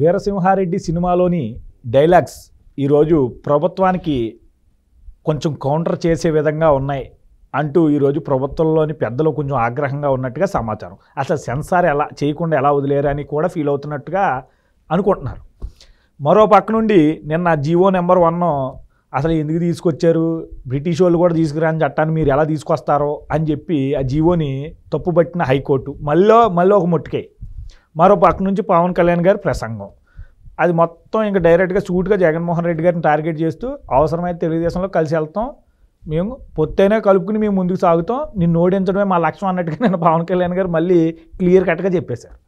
వీరసింహారెడ్డి సినిమాలోని డైలాగ్స్ ఈరోజు ప్రభుత్వానికి కొంచెం కౌంటర్ చేసే విధంగా ఉన్నాయి అంటూ ఈరోజు ప్రభుత్వంలోని పెద్దలు కొంచెం ఆగ్రహంగా ఉన్నట్టుగా సమాచారం అసలు సెన్సార్ ఎలా చేయకుండా ఎలా వదిలేరని కూడా ఫీల్ అవుతున్నట్టుగా అనుకుంటున్నారు మరో పక్క నుండి నిన్న జివో నెంబర్ వన్ అసలు ఎందుకు తీసుకొచ్చారు బ్రిటిష్ వాళ్ళు కూడా తీసుకురాని చట్టాన్ని మీరు ఎలా తీసుకొస్తారో అని చెప్పి ఆ జీవోని తప్పుబట్టిన హైకోర్టు మళ్ళీ మళ్ళీ ఒక ముట్టుకాయి మరో పక్క నుంచి పవన్ కళ్యాణ్ గారి ప్రసంగం అది మొత్తం ఇంకా డైరెక్ట్గా సూట్గా జగన్మోహన్ రెడ్డి గారిని టార్గెట్ చేస్తూ అవసరమైతే తెలుగుదేశంలో కలిసి వెళ్తాం మేము పొత్తైనా కలుపుకుని మేము ముందుకు సాగుతాం నిన్ను ఓడించడమే మా లక్ష్యం అన్నట్టుగా నేను పవన్ కళ్యాణ్ గారు మళ్ళీ క్లియర్ కట్గా చెప్పేశారు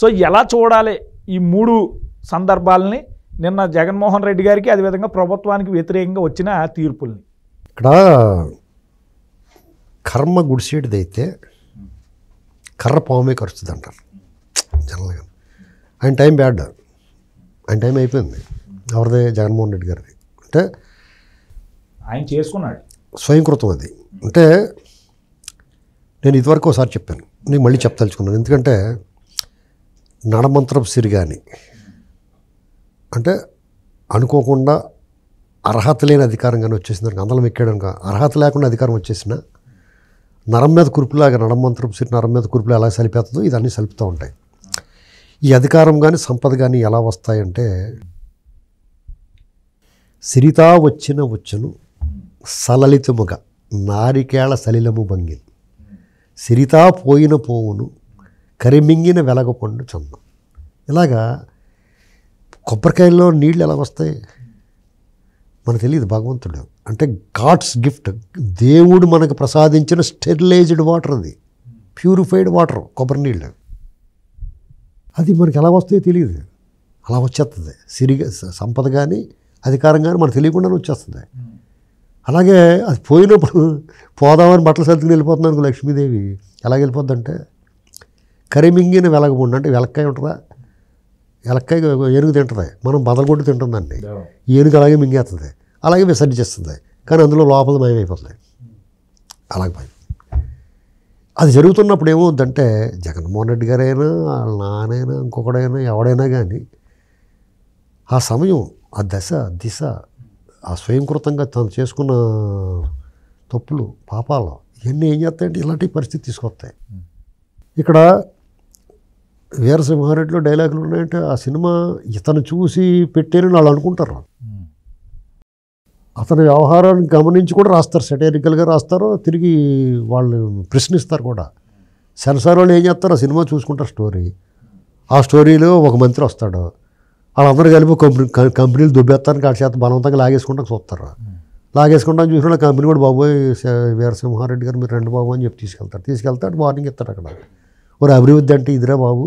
సో ఎలా చూడాలి ఈ మూడు సందర్భాలని నిన్న జగన్మోహన్ రెడ్డి గారికి అదేవిధంగా ప్రభుత్వానికి వ్యతిరేకంగా వచ్చిన తీర్పుల్ని ఇక్కడ కర్మ గుడిసేటిదైతే కర్ర పామే కరుస్తుంది అంటారు ఆయన టైం బ్యాడ్ ఆయన టైం అయిపోయింది ఎవరిదే జగన్మోహన్ రెడ్డి గారిది అంటే ఆయన చేసుకున్నాడు స్వయంకృతం అది అంటే నేను ఇదివరకు ఒకసారి చెప్పాను నేను మళ్ళీ చెప్పదలుచుకున్నాను ఎందుకంటే నడమంత్రం సిరిగాని అంటే అనుకోకుండా అర్హత లేని అధికారం కానీ వచ్చేసింది దానికి అందలం ఎక్కాడనుక అర్హత లేకుండా అధికారం వచ్చేసిన నరం మీద కురుపులాగా నడమంత్రం సిరి నరం మీద కురుపులు ఎలా సలిపేస్తుందో ఇదన్నీ సలుపుతూ ఉంటాయి ఈ అధికారం కానీ సంపద కానీ ఎలా వస్తాయంటే సిరిత వచ్చిన వచ్చును సలలితముగా నారికేళ సలిలము భంగి సిరితా పోయిన పోవును కరిమింగిన వెలగపండు చందం ఇలాగా కొబ్బరికాయల్లో నీళ్ళు ఎలా వస్తాయి మనకు తెలియదు భగవంతుడు అంటే గాడ్స్ గిఫ్ట్ దేవుడు మనకు ప్రసాదించిన స్టెరిలైజ్డ్ వాటర్ అది ప్యూరిఫైడ్ వాటర్ కొబ్బరి నీళ్ళు అది మనకి ఎలా వస్తాయో తెలియదు అలా వచ్చేస్తుంది సిరి సంపద కానీ అధికారం కానీ మనకు తెలియకుండానే వచ్చేస్తుంది అలాగే అది పోయినప్పుడు పోదామని బట్టలు సర్దుకుని వెళ్ళిపోతున్నాను లక్ష్మీదేవి ఎలా వెళ్ళిపోద్దంటే కరిమింగిన వెలగబుండి అంటే వెలక్కాయ ఉంటుందా వెలక్కాయ ఏనుగు తింటుంది మనం బదలగొట్టు తింటుందండి ఏనుగు అలాగే మింగేస్తుంది అలాగే విసర్జిస్తుంది కానీ అందులో లోపల మయమైపోతుంది అలాగే అది జరుగుతున్నప్పుడు ఏమవుద్దంటే జగన్మోహన్ రెడ్డి గారైనా వాళ్ళ నానైనా ఇంకొకడైనా ఎవడైనా కానీ ఆ సమయం ఆ దశ దిశ ఆ స్వయంకృతంగా తను చేసుకున్న తప్పులు పాపాలు ఇవన్నీ ఏం చేస్తాయంటే ఇలాంటి పరిస్థితి తీసుకొస్తాయి ఇక్కడ వీరసింహారెడ్డిలో డైలాగులు ఉన్నాయంటే ఆ సినిమా ఇతను చూసి పెట్టారని వాళ్ళు అనుకుంటారు అతని వ్యవహారాన్ని గమనించి కూడా రాస్తారు సెటేరికల్గా రాస్తారు తిరిగి వాళ్ళు ప్రశ్నిస్తారు కూడా సెన్సార్ వాళ్ళు ఏం చేస్తారు సినిమా చూసుకుంటారు స్టోరీ ఆ స్టోరీలో ఒక మంత్రి వస్తాడు వాళ్ళందరూ కలిపి కంపెనీ కంపెనీలు దుబ్బేస్తానికి ఆ చేత బలవంతంగా లాగేసుకుంటాం చూస్తారు లాగేసుకుంటాను చూసిన కంపెనీ కూడా బాబోయ్ వీరసింహారెడ్డి గారు మీరు రెండు బాబు అని చెప్పి తీసుకెళ్తారు తీసుకెళ్తాడు మార్నింగ్ ఇస్తాడు అక్కడ ఒక అభివృద్ధి అంటే ఇదిరా బాబు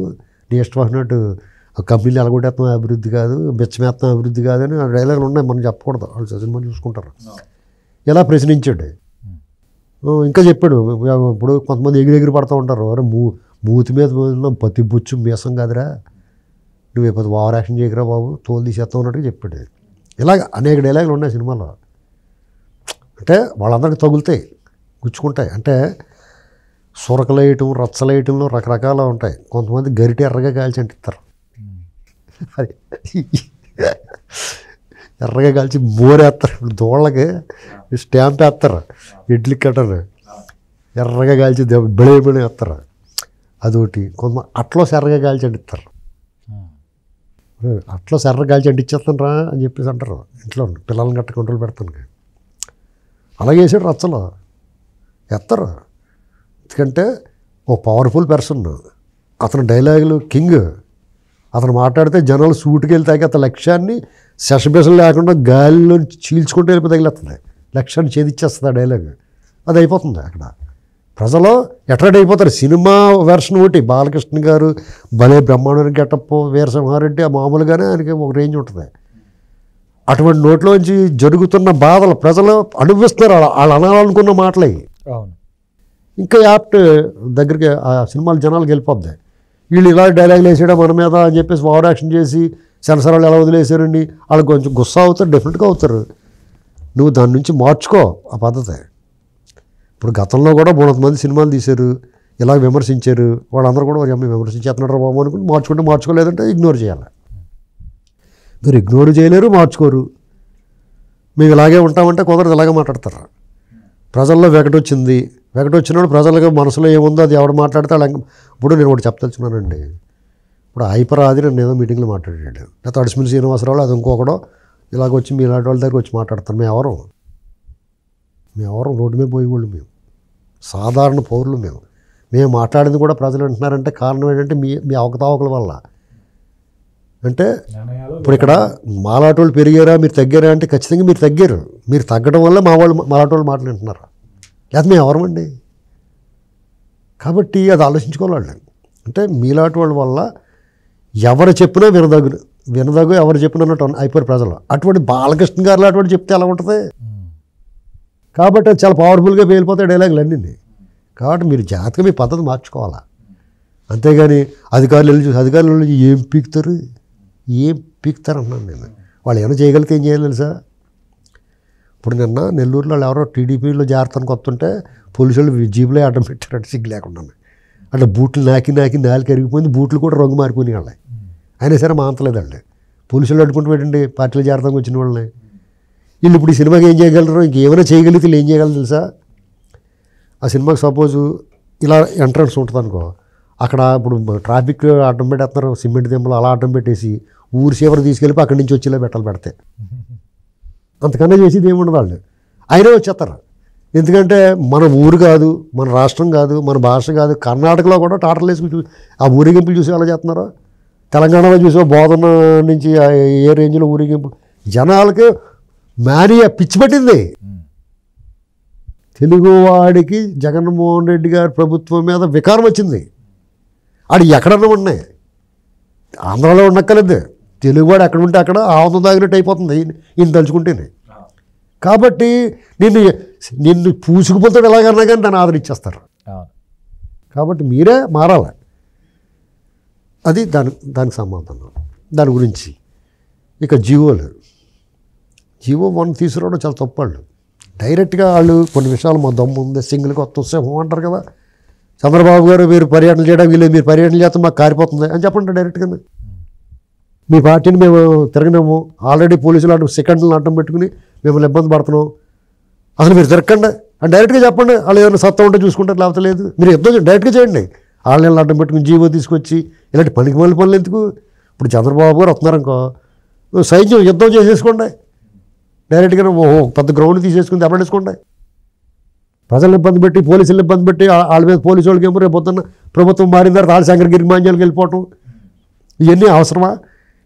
నీ ఇష్టమైనట్టు కంపెనీలు ఎలగొట్టేస్తున్నాం అభివృద్ధి కాదు బెచ్చమేత్తం అభివృద్ధి ఆ డైలాగులు ఉన్నాయి మనం చెప్పకూడదు వాళ్ళు సజన్మని చూసుకుంటారు ఇలా ప్రశ్నించాడు ఇంకా చెప్పాడు ఇప్పుడు కొంతమంది ఎగిరి ఎగిరి పడుతూ ఉంటారు అరే మూ మూతి మీద పత్తి బుచ్చు మీసం కాదురా నువ్వు ఇప్పుడు వావర్ యాక్షన్ చేయకరా బాబు తోలు తీసేస్తావు ఉన్నట్టుగా చెప్పాడు ఇలాగ అనేక డైలాగులు ఉన్నాయి సినిమాలో అంటే వాళ్ళందరికీ తగులుతాయి గుచ్చుకుంటాయి అంటే సురకలు వేయటం రచ్చలు వేయటంలో రకరకాలు ఉంటాయి కొంతమంది గరిటి ఎర్రగా కాల్చి అంటిస్తారు అది ఎర్రగా కాల్చి మోరేస్తారు ఇప్పుడు దోళ్ళకి స్టాంప్ వేస్తారు ఇడ్లీ కట్టరు ఎర్రగా కాల్చి బిళ బిళ వేస్తారు అదొకటి కొంత అట్లో సెర్రగా కాల్చి అంటిస్తారు అట్లో సెర్ర కాల్చి అంటిచ్చేస్తాను రా అని చెప్పేసి అంటారు ఇంట్లో పిల్లల్ని గట్ట కంట్రోల్ పెడతాను అలాగే వేసాడు రచ్చలో ఎత్తారు ఎందుకంటే ఓ పవర్ఫుల్ పర్సన్ అతను డైలాగులు కింగ్ అతను మాట్లాడితే జనాలు సూటుకు వెళ్తాయి అతని లక్ష్యాన్ని శశబిషం లేకుండా గాలిలో చీల్చుకుంటూ వెళ్ళిపోయి తగిలేస్తున్నాయి లక్ష్యాన్ని చేదిచ్చేస్తుంది ఆ డైలాగ్ అది అయిపోతుంది అక్కడ ప్రజలు అట్రాక్ట్ అయిపోతారు సినిమా వెర్షన్ ఒకటి బాలకృష్ణ గారు భలే బ్రహ్మాండమైన గెటప్ వీరసింహారెడ్డి ఆ మామూలుగానే ఆయనకి ఒక రేంజ్ ఉంటుంది అటువంటి నోట్లోంచి జరుగుతున్న బాధలు ప్రజలు అనుభవిస్తున్నారు వాళ్ళు అనాలనుకున్న మాటలు ఇంకా యాప్ట్ దగ్గరికి ఆ సినిమాలు జనాలు గెలిపోద్దాయి వీళ్ళు ఇలా డైలాగులు వేసాడా మన మీద అని చెప్పేసి ఓవర్ యాక్షన్ చేసి సెన్సార్ ఎలా వదిలేశారండి వాళ్ళు కొంచెం గుస్సా అవుతారు డెఫినెట్గా అవుతారు నువ్వు దాని నుంచి మార్చుకో ఆ పద్ధతి ఇప్పుడు గతంలో కూడా మూడు మంది సినిమాలు తీశారు ఇలా విమర్శించారు వాళ్ళందరూ కూడా వారి అమ్మాయి విమర్శించేస్తున్నారు బాబు అనుకుని మార్చుకుంటే మార్చుకోలేదంటే ఇగ్నోర్ చేయాలి మీరు ఇగ్నోర్ చేయలేరు మార్చుకోరు మేము ఇలాగే ఉంటామంటే కుదరదు ఇలాగే మాట్లాడతారు ప్రజల్లో వెకటొచ్చింది వెకటొచ్చినప్పుడు ప్రజలకు మనసులో ఏముందో అది ఎవడు మాట్లాడితే అలా ఇప్పుడు నేను ఒకటి చెప్తలుచున్నానండి ఇప్పుడు హైపర్ నేను ఏదో మీటింగ్లో మాట్లాడాడు లేకపోతే అడిసిమిల్ శ్రీనివాసరావు అది ఇంకొకడో వచ్చి మీ ఇలాంటి వాళ్ళ దగ్గర వచ్చి మాట్లాడతాను మేము ఎవరు మేము ఎవరు రోడ్డు మీద పోయేవాళ్ళు మేము సాధారణ పౌరులు మేము మేము మాట్లాడింది కూడా ప్రజలు వింటున్నారంటే కారణం ఏంటంటే మీ మీ అవకతవకల వల్ల అంటే ఇప్పుడు ఇక్కడ మాలాటోళ్ళు పెరిగారా మీరు తగ్గారా అంటే ఖచ్చితంగా మీరు తగ్గారు మీరు తగ్గడం వల్ల మా వాళ్ళు మాలాటోళ్ళు మాట్లాడుతున్నారు లేదా మేము ఎవరమండి కాబట్టి అది ఆలోచించుకోవాలి అంటే మీలాంటి వాళ్ళ వల్ల ఎవరు చెప్పినా వినదగు వినదగు ఎవరు చెప్పినట్టు అయిపోయారు ప్రజలు అటువంటి బాలకృష్ణ గారు అటువంటి చెప్తే ఎలా ఉంటుంది కాబట్టి అది చాలా పవర్ఫుల్గా పేలిపోతాయి డైలాగులు అన్నీ కాబట్టి మీరు జాతకం మీ పద్ధతి మార్చుకోవాలా అంతేగాని అధికారులు వెళ్ళి అధికారులు ఏం పీకుతారు ఏం పీక్తారన్నాను నేను వాళ్ళు ఏమైనా చేయగలిగితే ఏం చేయాలి తెలుసా ఇప్పుడు నిన్న నెల్లూరులో వాళ్ళు ఎవరో టీడీపీలో జాగ్రత్తను వస్తుంటే పోలీసులు జీబులో అడ్డం పెట్టారంటే సిగ్గు లేకుండా అట్లా బూట్లు నాకి నాకి నాలు కరిగిపోయింది బూట్లు కూడా రంగు మారిపోయినాయి వాళ్ళే అయినా సరే మాంతలేదు వాళ్ళు పోలీసులు అడ్డుకుంటూ పెట్టండి పార్టీలు జాగ్రత్తగా వచ్చిన వాళ్ళని వీళ్ళు ఇప్పుడు ఈ సినిమాకి ఏం చేయగలరు ఇంకేమైనా చేయగలిగితే ఏం చేయగలరు తెలుసా ఆ సినిమాకి సపోజు ఇలా ఎంట్రన్స్ ఉంటుంది అనుకో అక్కడ ఇప్పుడు ట్రాఫిక్ అడ్డం పెట్టేస్తున్నారు సిమెంట్ దెబ్బలు అలా అడ్డం పెట్టేసి ఊరు చీవర తీసుకెళ్ళి అక్కడి నుంచి వచ్చేలా బెట్టలు పెడతాయి అంతకన్నా చేసేది ఏమి వాళ్ళు అయినా వచ్చేస్తారు ఎందుకంటే మన ఊరు కాదు మన రాష్ట్రం కాదు మన భాష కాదు కర్ణాటకలో కూడా టాటర్లు వేసుకుని చూ ఆ ఊరేగింపులు చూసి అలా చేస్తున్నారు తెలంగాణలో చూసే బోధన నుంచి ఏ రేంజ్లో ఊరేగింపు జనాలకి మేనియా పిచ్చి పట్టింది తెలుగువాడికి జగన్మోహన్ రెడ్డి గారి ప్రభుత్వం మీద వికారం వచ్చింది ఆడు ఎక్కడన్నా ఉన్నాయి ఆంధ్రాలో ఉండక్కలేదు తెలుగువాడు ఎక్కడ ఉంటే అక్కడ ఆనందం తాగినట్టు అయిపోతుంది ఈయన తలుచుకుంటేనే కాబట్టి నిన్ను నిన్ను పూసుకుపోతాడు ఎలాగన్నా కానీ దాన్ని ఆదరించేస్తారు కాబట్టి మీరే మారాలి అది దాని దానికి సంబంధం దాని గురించి ఇక జియోలు జివో వన్ తీసుకురావడం చాలా తప్పు వాళ్ళు డైరెక్ట్గా వాళ్ళు కొన్ని విషయాలు మా దమ్ము ఉంది సింగిల్ కొత్త ఉత్సాహం అంటారు కదా చంద్రబాబు గారు మీరు పర్యటన చేయడం వీళ్ళు మీరు పర్యటన చేస్తే మాకు కారిపోతుంది అని చెప్పండి డైరెక్ట్గా మీ పార్టీని మేము తిరగనాము ఆల్రెడీ పోలీసులు అంటే సెకండ్లు అంటం పెట్టుకుని మిమ్మల్ని ఇబ్బంది పడుతున్నాం అసలు మీరు తిరగండి అని డైరెక్ట్గా చెప్పండి వాళ్ళు ఏమైనా సత్తా ఉంటే చూసుకుంటారు లేకపోతే లేదు మీరు యుద్ధం డైరెక్ట్గా చేయండి ఆన్లైన్లో అడ్డం పెట్టుకుని జీవో తీసుకొచ్చి ఇలాంటి పనికి మళ్ళీ పనులు ఎందుకు ఇప్పుడు చంద్రబాబు గారు వస్తున్నారనుకో సైన్యం యుద్ధం చేసేసుకోండి డైరెక్ట్గా ఓహో పెద్ద గ్రౌండ్ తీసేసుకుని దెబ్బడేసుకోండి ప్రజలు ఇబ్బంది పెట్టి పోలీసులు ఇబ్బంది పెట్టి వాళ్ళ మీద పోలీసు వాళ్ళకి ఏమో రేపు పొద్దున్న ప్రభుత్వం మారిన తర్వాత గిరిమాంజాలకు వెళ్ళిపోవటం ఇవన్నీ అవసరమా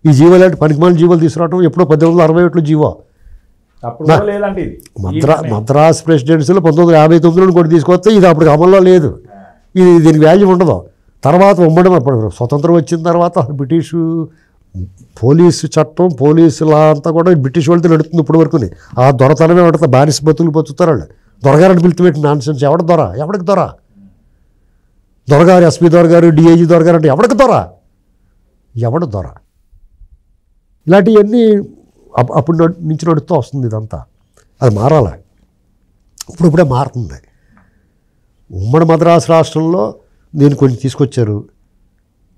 ఈ జీవాలు అంటే పనికిమాలిన జీవోలు తీసుకురావడం ఎప్పుడో పద్దెనిమిది వందల అరవై ఒకటిలో జీవో మద్రా మద్రాస్ ప్రెసిడెన్సీలో పంతొమ్మిది వందల యాభై తొమ్మిదిలో కూడా తీసుకొస్తే ఇది అప్పుడు అమల్లో లేదు ఇది దీనికి వాల్యూ ఉండదు తర్వాత ఉమ్మడి అప్పుడు స్వతంత్రం వచ్చిన తర్వాత బ్రిటిష్ పోలీసు చట్టం పోలీసు లా అంతా కూడా బ్రిటిష్ వాళ్ళతో నడుతుంది ఇప్పటి వరకు ఆ దొరతనమే ఉంటుంది బారిస్ బతులు బతుకుతారు వాళ్ళు దొరగారని పిలిచి నాన్ సెన్స్ ఎవడ దొర ఎవడికి దొర దొరగారు ఎస్పీ దొరగారు డిఐజీ దొరగారు అంటే ఎవడికి దొర ఎవడు దొర ఇలాంటివన్నీ అప్పుడు నుంచి నడుస్తూ వస్తుంది ఇదంతా అది మారాల ఇప్పుడిప్పుడే మారుతుంది ఉమ్మడి మద్రాసు రాష్ట్రంలో నేను కొన్ని తీసుకొచ్చారు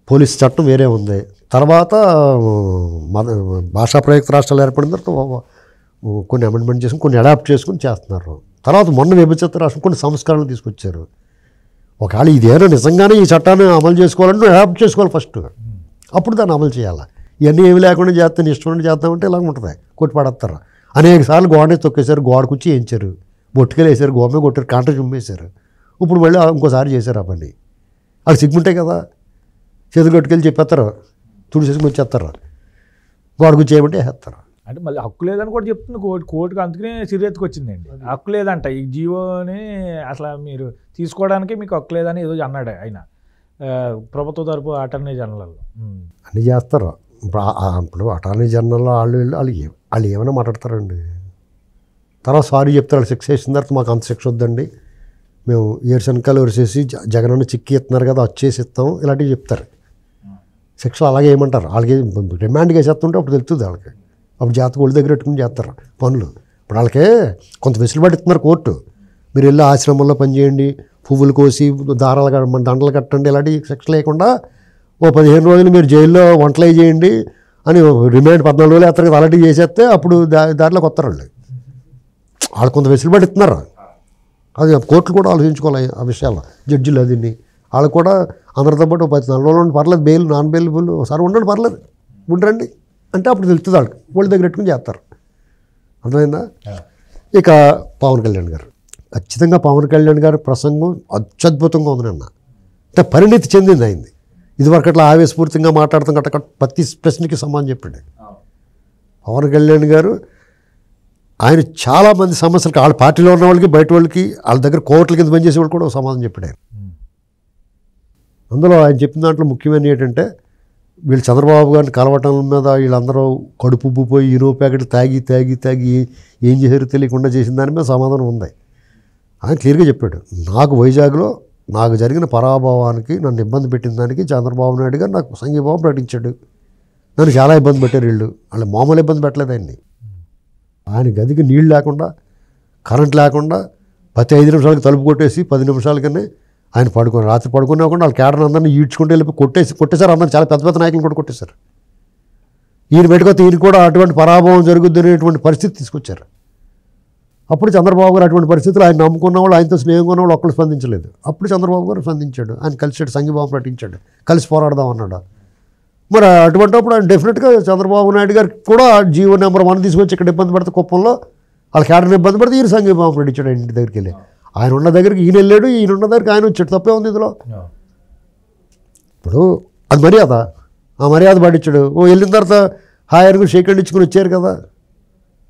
పోలీస్ చట్టం వేరే ఉంది తర్వాత మద భాషా ప్రయుక్త రాష్ట్రాలు ఏర్పడిన తర్వాత కొన్ని అమెండ్మెంట్ చేసుకుని కొన్ని అడాప్ట్ చేసుకుని చేస్తున్నారు తర్వాత మొన్న విభజిత రాష్ట్రం కొన్ని సంస్కరణలు తీసుకొచ్చారు ఒకవేళ ఇదేనా నిజంగానే ఈ చట్టాన్ని అమలు చేసుకోవాలంటే అడాప్ట్ చేసుకోవాలి ఫస్ట్ అప్పుడు దాన్ని అమలు చేయాలి ఇవన్నీ ఏమి లేకుండా చేస్తాను ఇష్టం నుండి చేద్దామంటే ఇలా ఉంటుంది కొట్టి పడేస్తారు అనేక సార్లు గోడనే తొక్కేశారు గోడకొచ్చి వేయించారు బొట్టుకలు వేసారు గోమే కొట్టారు కాంట చుమ్మేశారు ఇప్పుడు మళ్ళీ ఇంకోసారి చేశారు ఆ పని అది సిగ్గుంటాయి కదా చేతులు కట్టుకెళ్ళి చెప్పేస్తారు తుడిచేసుకుని వచ్చేస్తారు గోడకు చేయమంటే వేస్తారు అంటే మళ్ళీ హక్కు లేదని కూడా చెప్తుంది కోర్టు కోర్టుకు అందుకనే సిరెత్తుకు వచ్చిందండి హక్కు లేదంట ఈ జీవోని అసలు మీరు తీసుకోవడానికి మీకు హక్కు లేదని ఏదో అన్నాడు ఆయన ప్రభుత్వ తరపు అటర్నీ జనరల్ అన్నీ చేస్తారు ఇప్పుడు అటార్నీ జనరల్లో వాళ్ళు వాళ్ళు వాళ్ళు ఏమైనా మాట్లాడతారండి తర్వాత సారీ చెప్తారు శిక్ష వేసిన తర్వాత మాకు అంత శిక్ష వద్దండి మేము ఏడు శనకాలు వరిసేసి జగనన్న చిక్కి ఎత్తున్నారు కదా వచ్చేసి ఇస్తాం ఇలాంటివి చెప్తారు శిక్షలు అలాగే ఏమంటారు వాళ్ళకి రిమాండ్గా చేస్తుంటే అప్పుడు తెలుస్తుంది వాళ్ళకి అప్పుడు జాతకు ఒళ్ళు దగ్గర పెట్టుకుని చేస్తారు పనులు ఇప్పుడు వాళ్ళకే కొంత వెసులుబాటు ఇస్తున్నారు కోర్టు మీరు వెళ్ళి ఆశ్రమంలో పనిచేయండి పువ్వులు కోసి దారాలు మన దండలు కట్టండి ఇలాంటి శిక్ష లేకుండా ఓ పదిహేను రోజులు మీరు జైల్లో వంటలై చేయండి అని రిమైండ్ పద్నాలుగు రోజులు అతనికి అలాంటి చేసేస్తే అప్పుడు దా వస్తారు వస్తారండి వాళ్ళు కొంత వెసులుబాటు ఇస్తున్నారు అది కోర్టులు కూడా ఆలోచించుకోవాలి ఆ విషయాల్లో జడ్జిలు అదిని వాళ్ళు కూడా అందరితో పాటు పది నాలుగు రోజులు పర్లేదు బెయిల్ నాన్ బెయిలబుల్ ఒకసారి ఉండండి పర్లేదు ఉండరండి అంటే అప్పుడు తెలుస్తుంది వాళ్ళకి వాళ్ళ దగ్గర పెట్టుకుని చేస్తారు అర్థమైందా ఇక పవన్ కళ్యాణ్ గారు ఖచ్చితంగా పవన్ కళ్యాణ్ గారి ప్రసంగం అత్యద్భుతంగా ఉంది నిన్న అంటే పరిణితి చెందింది అయింది ఇదివరకు అట్లా ఆవేశపూరితంగా మాట్లాడతాం ప్రతి ప్రశ్నకి సమానం చెప్పండి పవన్ కళ్యాణ్ గారు ఆయన చాలామంది సమస్యలకు వాళ్ళ పార్టీలో ఉన్న వాళ్ళకి బయట వాళ్ళకి వాళ్ళ దగ్గర కోర్టుల కింద పనిచేసే వాళ్ళు కూడా సమాధానం చెప్పాడు అందులో ఆయన చెప్పిన దాంట్లో ముఖ్యమైన ఏంటంటే వీళ్ళు చంద్రబాబు గారిని కలవటం మీద వీళ్ళందరూ కడుపు పోయి ఇరవై ప్యాకెట్లు తాగి తాగి తాగి ఏం చేశారో తెలియకుండా చేసిన దాని మీద సమాధానం ఉంది ఆయన క్లియర్గా చెప్పాడు నాకు వైజాగ్లో నాకు జరిగిన పరాభవానికి నన్ను ఇబ్బంది పెట్టిన దానికి చంద్రబాబు నాయుడు గారు నాకు సంఘీభావం ప్రకటించాడు నన్ను చాలా ఇబ్బంది పెట్టారు వీళ్ళు వాళ్ళు మామూలు ఇబ్బంది పెట్టలేదు ఆయన్ని ఆయన గదికి నీళ్ళు లేకుండా కరెంట్ లేకుండా ప్రతి ఐదు నిమిషాలకి తలుపు కొట్టేసి పది నిమిషాలకనే ఆయన పడుకొని రాత్రి పడుకునే కూడా వాళ్ళు కేడర్ అందరినీ ఈడ్చుకుంటూ వెళ్ళి కొట్టేసి కొట్టేశారు అందరూ చాలా పెద్ద పెద్ద నాయకులు కూడా కొట్టేశారు ఈయన పెట్టుకొస్తే ఈయన కూడా అటువంటి పరాభవం జరుగుద్దు అనేటువంటి పరిస్థితి తీసుకొచ్చారు అప్పుడు చంద్రబాబు గారు అటువంటి పరిస్థితులు ఆయన నమ్ముకున్న వాళ్ళు ఆయనతో స్నేహంగా ఉన్న వాళ్ళు ఒక్కరు స్పందించలేదు అప్పుడు చంద్రబాబు గారు స్పందించాడు ఆయన కలిసాడు సంఘీభావం ప్రకటించాడు కలిసి పోరాడదాం అన్నాడు మరి అటువంటిప్పుడు ఆయన డెఫినెట్గా చంద్రబాబు నాయుడు గారు కూడా జీవో నెంబర్ వన్ తీసుకొచ్చి ఇక్కడ ఇబ్బంది పడితే కుప్పంలో వాళ్ళ క్యాడర్ని ఇబ్బంది పడితే ఈయన సంఘీభావం ప్రకటించాడు ఆయన ఇంటి దగ్గరికి వెళ్ళి ఆయన ఉన్న దగ్గరికి ఈయన వెళ్ళాడు ఈయన ఉన్న దగ్గరికి ఆయన వచ్చాడు తప్పే ఉంది ఇందులో ఇప్పుడు అది మర్యాద ఆ మర్యాద పాటించాడు ఓ వెళ్ళిన తర్వాత హాయర్కు షేక్ ఇచ్చుకుని వచ్చారు కదా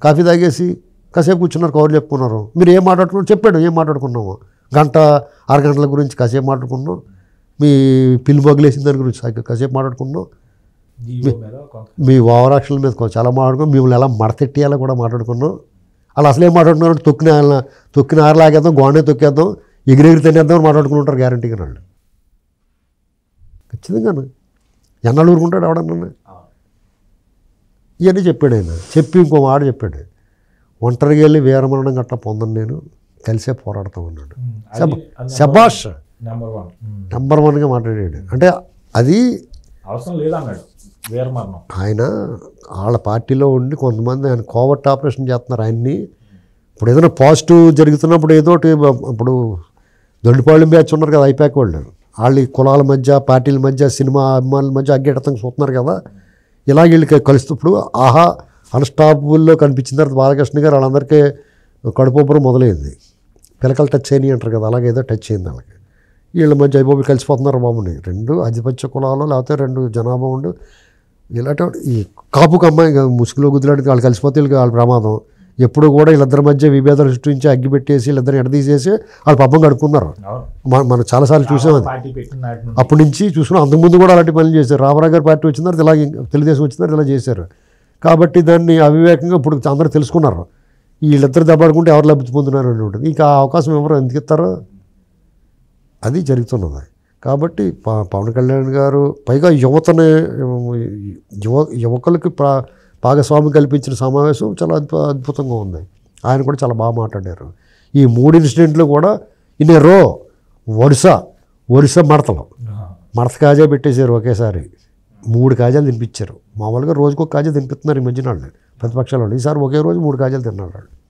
కాఫీ తాగేసి కాసేపు కూర్చున్నారు కవర్లు చెప్పుకున్నారు మీరు ఏం మాట్లాడుకున్నారు చెప్పాడు ఏం మాట్లాడుకున్నాము గంట అరగంటల గురించి కాసేపు మాట్లాడుకున్నాం మీ పిల్లి బొగ్గులేసిన దాని గురించి కాసేపు మాట్లాడుకున్నాం మీ వావరాక్షల మీద చాలా మాట్లాడుకున్నాం మిమ్మల్ని ఎలా మడతెట్టేయాలో కూడా మాట్లాడుకున్నాం అలా అసలు ఏం మాట్లాడుకున్నారు తొక్కిన తొక్కిన ఆరలాగేద్దాం గోండే తొక్కేద్దాం ఎగిరెగిరి తినేద్దాం అని మాట్లాడుకుని ఉంటారు గ్యారంటీగా వాళ్ళు ఖచ్చితంగాను ఎన్నాళ్ళు ఊరుకుంటాడు ఎవడన్నా ఇవన్నీ చెప్పాడు ఆయన చెప్పి ఇంకో మాట చెప్పాడు ఒంటరికి వెళ్ళి వీరమరణం గట్ట పొందను నేను కలిసే పోరాడుతూ ఉన్నాడు శబాష్ నెంబర్ వన్గా మాట్లాడాడు అంటే అది అవసరం లేదన్నాడు ఆయన వాళ్ళ పార్టీలో ఉండి కొంతమంది ఆయన కోవర్ట్ ఆపరేషన్ చేస్తున్నారు ఆయన్ని ఇప్పుడు ఏదైనా పాజిటివ్ జరుగుతున్నప్పుడు ఏదో ఇప్పుడు దొండిపాళ్ళు బ్యాచ్ ఉన్నారు కదా ఐపాక్ వాళ్ళు వాళ్ళు కులాల మధ్య పార్టీల మధ్య సినిమా అభిమానుల మధ్య అగ్గేటతంగా చూస్తున్నారు కదా ఇలా వీళ్ళు కలుస్తున్నప్పుడు ఆహా అన్స్టాపబుల్లో కనిపించిన తర్వాత బాలకృష్ణ గారు వాళ్ళందరికీ కడుపుబ్బరం మొదలైంది పిలకలు టచ్ అయినాయి అంటారు కదా అలాగే ఏదో టచ్ అయింది వాళ్ళకి వీళ్ళ మధ్య అయిపోయి కలిసిపోతున్నారు బాబుని రెండు అధిపత్య కులాలు లేకపోతే రెండు జనాభా ఉండు ఇలాంటి ఈ కాపు కమ్మాయి ముసుగులో గుద్దులాంటి వాళ్ళు కలిసిపోతే వీళ్ళకి వాళ్ళ ప్రమాదం ఎప్పుడు కూడా వీళ్ళిద్దరి మధ్య విభేదాలు సృష్టించి అగ్గిపెట్టేసి వీళ్ళిద్దరిని ఎడదీసేసి వాళ్ళు పబ్బం కడుక్కున్నారు మనం చాలాసార్లు చూసాం అది అప్పటి నుంచి చూసుకున్నాం అంతకుముందు కూడా అలాంటి పనులు చేశారు రామారావు గారు పార్టీ వచ్చిన తర్వాత ఇలా తెలుగుదేశం వచ్చిన తర్వాత ఇలా చేశారు కాబట్టి దాన్ని అవివేకంగా ఇప్పుడు అందరూ తెలుసుకున్నారు వీళ్ళిద్దరు దెబ్బడుకుంటే ఎవరు లబ్ధి పొందుతున్నారు అని ఉంటుంది ఇంకా ఆ అవకాశం ఎవరు ఎందుకు ఇస్తారు అది జరుగుతున్నది కాబట్టి పవన్ కళ్యాణ్ గారు పైగా యువతని యువ యువకులకి భాగస్వామి కల్పించిన సమావేశం చాలా అద్భుత అద్భుతంగా ఉంది ఆయన కూడా చాలా బాగా మాట్లాడారు ఈ మూడు ఇన్సిడెంట్లు కూడా ఇన్ రో వరుస వరుస మడతలు మడత కాజా పెట్టేశారు ఒకేసారి మూడు కాజాలు తినిపించారు మామూలుగా రోజుకో కాజా తినిపిస్తున్నారు ఈ మధ్యన వాళ్ళు ప్రతిపక్షాల వాళ్ళు ఈసారి ఒకే రోజు మూడు కాజాలు తిన్నాడు వాళ్ళు